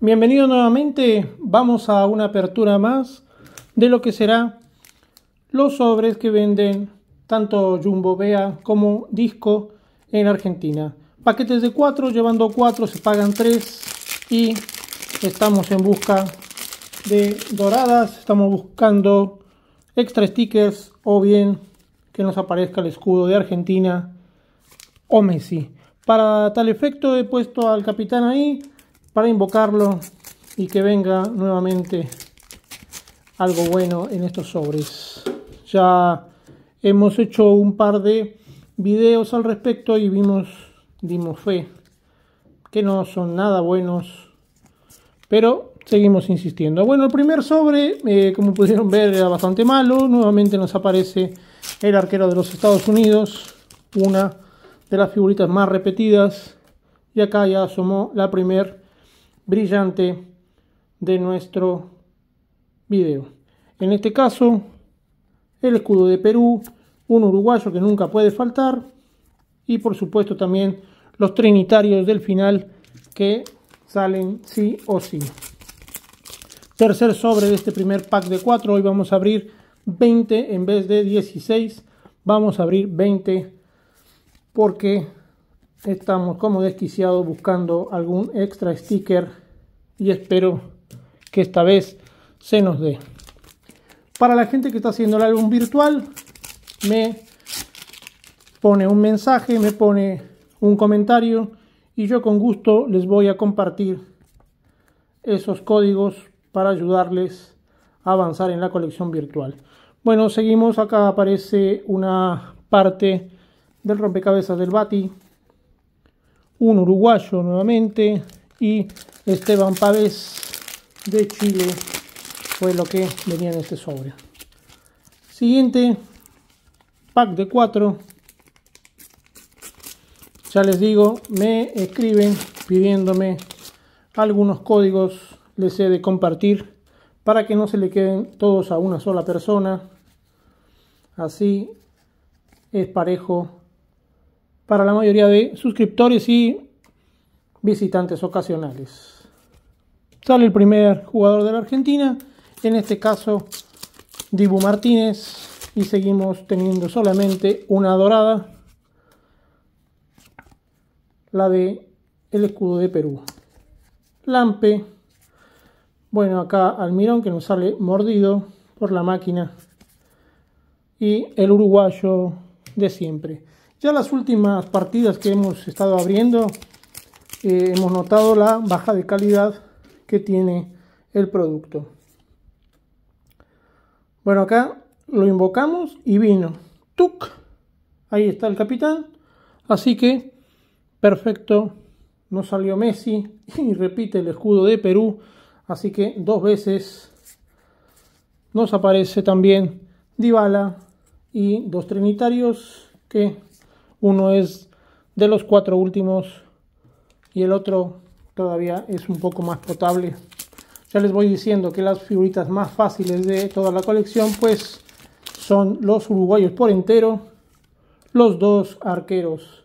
Bienvenido nuevamente, vamos a una apertura más de lo que será los sobres que venden tanto Jumbo Bea como Disco en Argentina. Paquetes de 4, llevando 4 se pagan 3 y estamos en busca de doradas, estamos buscando extra stickers o bien que nos aparezca el escudo de Argentina o Messi. Para tal efecto he puesto al capitán ahí, para invocarlo y que venga nuevamente algo bueno en estos sobres. Ya hemos hecho un par de videos al respecto y vimos, dimos fe que no son nada buenos, pero seguimos insistiendo. Bueno, el primer sobre, eh, como pudieron ver, era bastante malo. Nuevamente nos aparece el arquero de los Estados Unidos, una de las figuritas más repetidas. Y acá ya asomó la primer brillante de nuestro video. En este caso, el escudo de Perú, un uruguayo que nunca puede faltar y por supuesto también los trinitarios del final que salen sí o sí. Tercer sobre de este primer pack de 4, hoy vamos a abrir 20 en vez de 16, vamos a abrir 20 porque estamos como desquiciados buscando algún extra sticker y espero que esta vez se nos dé. Para la gente que está haciendo el álbum virtual, me pone un mensaje, me pone un comentario y yo con gusto les voy a compartir esos códigos para ayudarles a avanzar en la colección virtual. Bueno, seguimos. Acá aparece una parte del rompecabezas del Bati un uruguayo nuevamente y Esteban Pávez de Chile fue lo que venía en este sobre. Siguiente pack de cuatro. Ya les digo, me escriben pidiéndome algunos códigos, les he de compartir para que no se le queden todos a una sola persona. Así es parejo para la mayoría de suscriptores y visitantes ocasionales. Sale el primer jugador de la Argentina, en este caso Dibu Martínez, y seguimos teniendo solamente una dorada, la de el escudo de Perú. Lampe, bueno acá Almirón que nos sale mordido por la máquina y el uruguayo de siempre. Ya las últimas partidas que hemos estado abriendo, eh, hemos notado la baja de calidad que tiene el producto. Bueno, acá lo invocamos y vino. ¡Tuc! Ahí está el capitán. Así que, perfecto. No salió Messi y repite el escudo de Perú. Así que dos veces nos aparece también Dybala y dos trinitarios que uno es de los cuatro últimos y el otro todavía es un poco más potable. Ya les voy diciendo que las figuritas más fáciles de toda la colección pues son los uruguayos por entero, los dos arqueros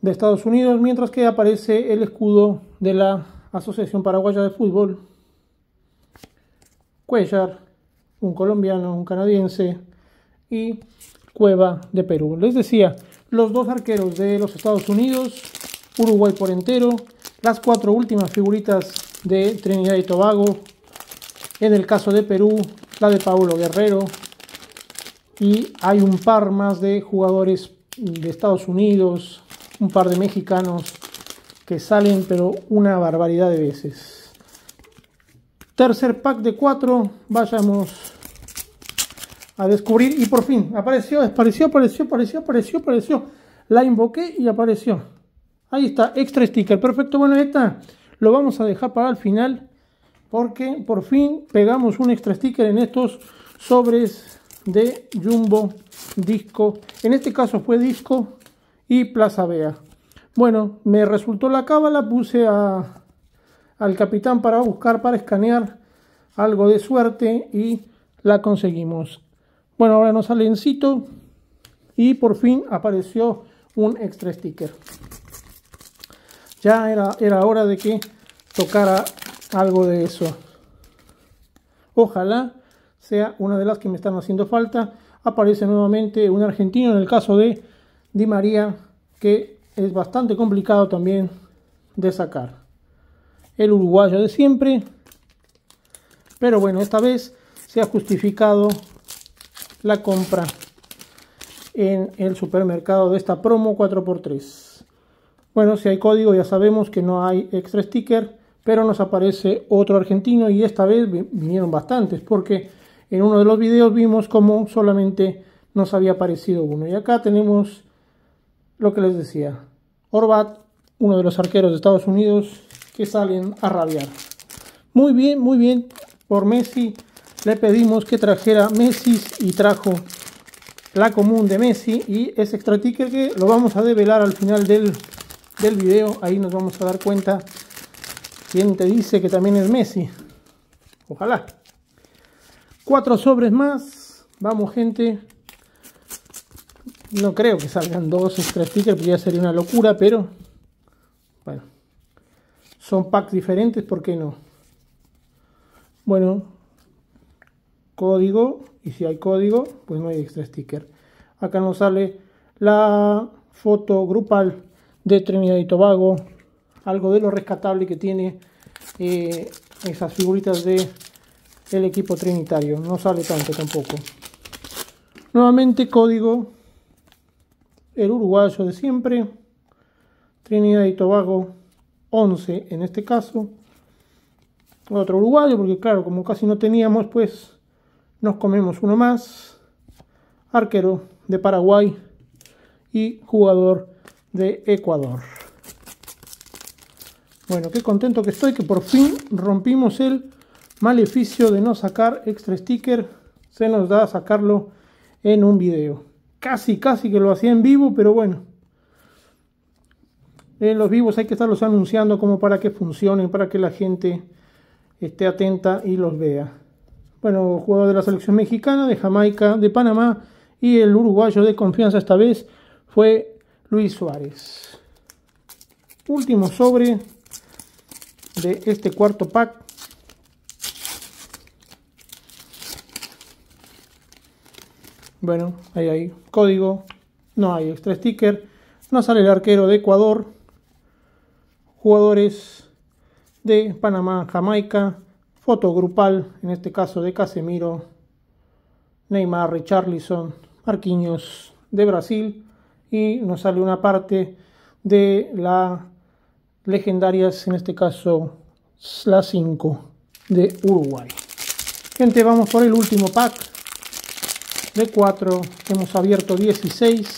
de Estados Unidos, mientras que aparece el escudo de la Asociación Paraguaya de Fútbol, Cuellar, un colombiano, un canadiense y Cueva de Perú. Les decía, los dos arqueros de los Estados Unidos, Uruguay por entero, las cuatro últimas figuritas de Trinidad y Tobago, en el caso de Perú, la de Pablo Guerrero, y hay un par más de jugadores de Estados Unidos, un par de mexicanos que salen pero una barbaridad de veces. Tercer pack de cuatro, vayamos a descubrir y por fin apareció, apareció, apareció, apareció, apareció, apareció. La invoqué y apareció. Ahí está, extra sticker. Perfecto, bueno, esta lo vamos a dejar para el final porque por fin pegamos un extra sticker en estos sobres de Jumbo Disco. En este caso fue Disco y Plaza vea Bueno, me resultó la cábala, puse a, al capitán para buscar, para escanear algo de suerte y la conseguimos. Bueno, ahora no sale en Cito y por fin apareció un extra sticker. Ya era, era hora de que tocara algo de eso. Ojalá sea una de las que me están haciendo falta. Aparece nuevamente un argentino en el caso de Di María, que es bastante complicado también de sacar. El uruguayo de siempre. Pero bueno, esta vez se ha justificado la compra en el supermercado de esta promo 4x3. Bueno, si hay código ya sabemos que no hay extra sticker, pero nos aparece otro argentino y esta vez vinieron bastantes porque en uno de los videos vimos como solamente nos había aparecido uno. Y acá tenemos lo que les decía, Orbat, uno de los arqueros de Estados Unidos que salen a rabiar. Muy bien, muy bien por Messi le pedimos que trajera Messi y trajo la común de Messi y ese extra ticket que lo vamos a develar al final del, video. Ahí nos vamos a dar cuenta quién te dice que también es Messi. Ojalá. Cuatro sobres más. Vamos gente. No creo que salgan dos extra tickets porque ya sería una locura, pero bueno, son packs diferentes, ¿por qué no? Bueno, código y si hay código pues no hay extra sticker acá nos sale la foto grupal de Trinidad y Tobago algo de lo rescatable que tiene eh, esas figuritas de el equipo trinitario no sale tanto tampoco nuevamente código el uruguayo de siempre Trinidad y Tobago 11 en este caso otro uruguayo porque claro como casi no teníamos pues nos comemos uno más. Arquero de Paraguay y jugador de Ecuador. Bueno, qué contento que estoy que por fin rompimos el maleficio de no sacar extra sticker. Se nos da sacarlo en un video. Casi, casi que lo hacía en vivo, pero bueno. En los vivos hay que estarlos anunciando como para que funcionen, para que la gente esté atenta y los vea. Bueno, jugador de la selección mexicana, de Jamaica, de Panamá y el uruguayo de confianza esta vez fue Luis Suárez. Último sobre de este cuarto pack. Bueno, ahí hay código, no hay extra sticker, no sale el arquero de Ecuador, jugadores de Panamá, Jamaica, Foto grupal, en este caso de Casemiro, Neymar, Richarlison, Marquinhos de Brasil y nos sale una parte de la legendarias, en este caso la 5 de Uruguay. Gente, vamos por el último pack de 4. Hemos abierto 16.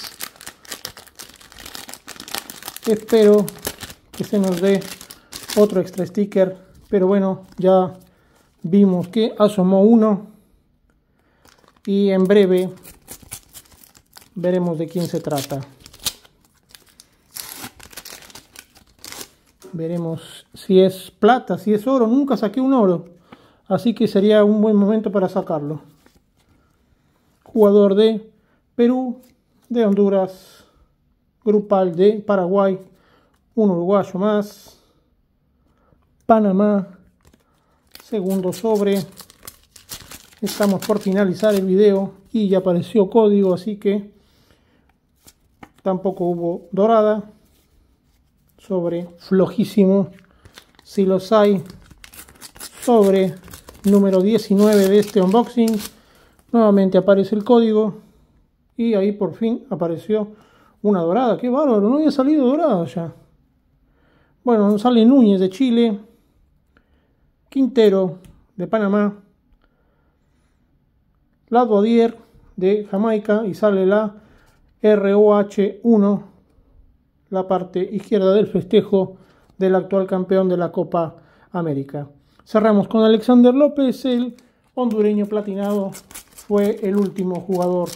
Espero que se nos dé otro extra sticker. Pero bueno, ya vimos que asomó uno y en breve veremos de quién se trata. Veremos si es plata, si es oro. Nunca saqué un oro. Así que sería un buen momento para sacarlo. Jugador de Perú, de Honduras, grupal de Paraguay, un uruguayo más, Panamá, segundo sobre. Estamos por finalizar el video y ya apareció código, así que tampoco hubo dorada. Sobre flojísimo, si los hay. Sobre número 19 de este unboxing. Nuevamente aparece el código y ahí por fin apareció una dorada. ¡Qué bárbaro! No había salido dorada ya. Bueno, sale Núñez de Chile. Quintero de Panamá, la Dodier de Jamaica y sale la ROH1, la parte izquierda del festejo del actual campeón de la Copa América. Cerramos con Alexander López, el hondureño platinado fue el último jugador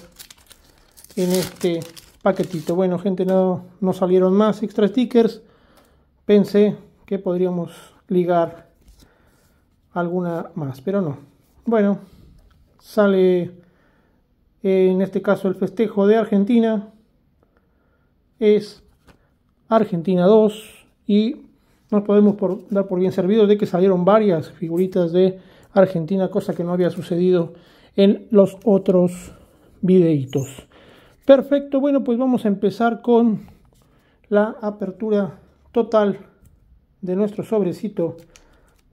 en este paquetito. Bueno, gente, no salieron más extra stickers. Pensé que podríamos ligar alguna más, pero no. Bueno, sale eh, en este caso el festejo de Argentina. Es Argentina 2 y nos podemos dar por bien servido de que salieron varias figuritas de Argentina, cosa que no había sucedido en los otros videitos. Perfecto, bueno, pues vamos a empezar con la apertura total de nuestro sobrecito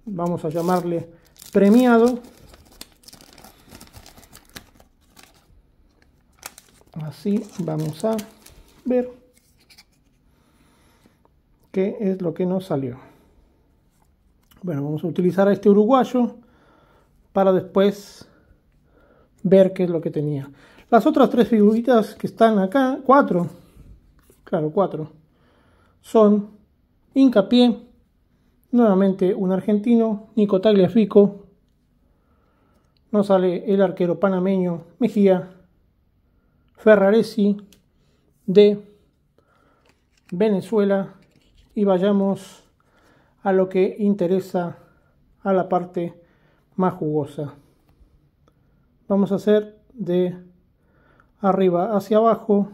vamos a llamarle premiado. Así vamos a ver qué es lo que nos salió. Bueno, vamos a utilizar a este uruguayo para después ver qué es lo que tenía. Las otras tres figuritas que están acá, cuatro, claro, cuatro, son hincapié, Nuevamente un argentino, Nico Tagliafico. No sale el arquero panameño Mejía. Ferraresi de Venezuela. Y vayamos a lo que interesa a la parte más jugosa. Vamos a hacer de arriba hacia abajo.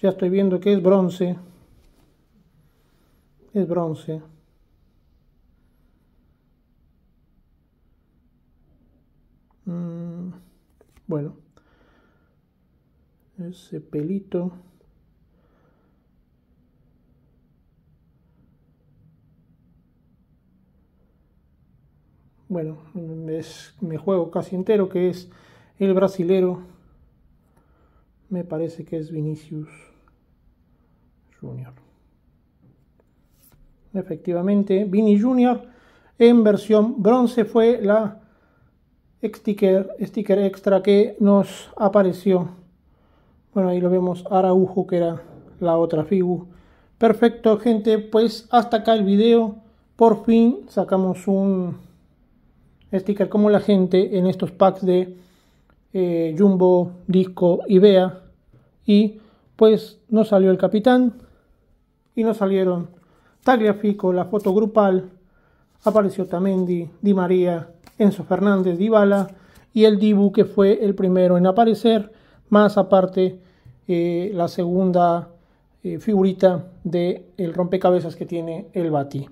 Ya estoy viendo que es bronce. Es bronce. Bueno, ese pelito. Bueno, es, me juego casi entero, que es el brasilero. Me parece que es Vinicius Junior. Efectivamente, Vini Junior en versión bronce fue la sticker, sticker extra que nos apareció. Bueno, ahí lo vemos Araujo, que era la otra figura, Perfecto, gente, pues hasta acá el video. Por fin sacamos un sticker como la gente en estos packs de eh, Jumbo, Disco y Bea. Y pues nos salió el capitán y nos salieron Tagliafico, la foto grupal, apareció también Di María, Enzo Fernández, Bala y el Dibu que fue el primero en aparecer, más aparte eh, la segunda eh, figurita del el rompecabezas que tiene el Bati.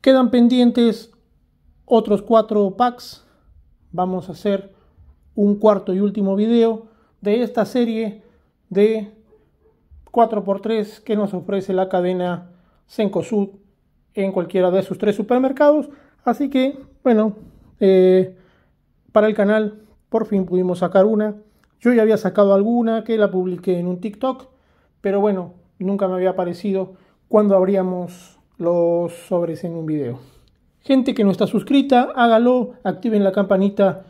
Quedan pendientes otros cuatro packs. Vamos a hacer un cuarto y último video de esta serie de 4x3 que nos ofrece la cadena Sencosud en cualquiera de sus tres supermercados. Así que, bueno, eh, para el canal por fin pudimos sacar una. Yo ya había sacado alguna que la publiqué en un TikTok, pero bueno, nunca me había parecido cuando abríamos los sobres en un video. Gente que no está suscrita, hágalo, activen la campanita,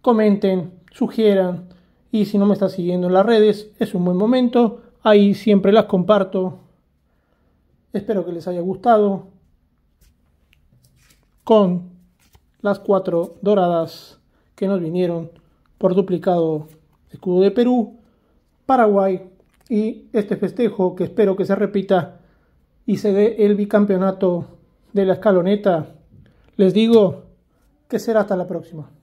comenten, sugieran. Y si no me está siguiendo en las redes, es un buen momento. Ahí siempre las comparto. Espero que les haya gustado con las cuatro doradas que nos vinieron por duplicado escudo de Perú, Paraguay y este festejo que espero que se repita y se dé el bicampeonato de la escaloneta. Les digo que será hasta la próxima.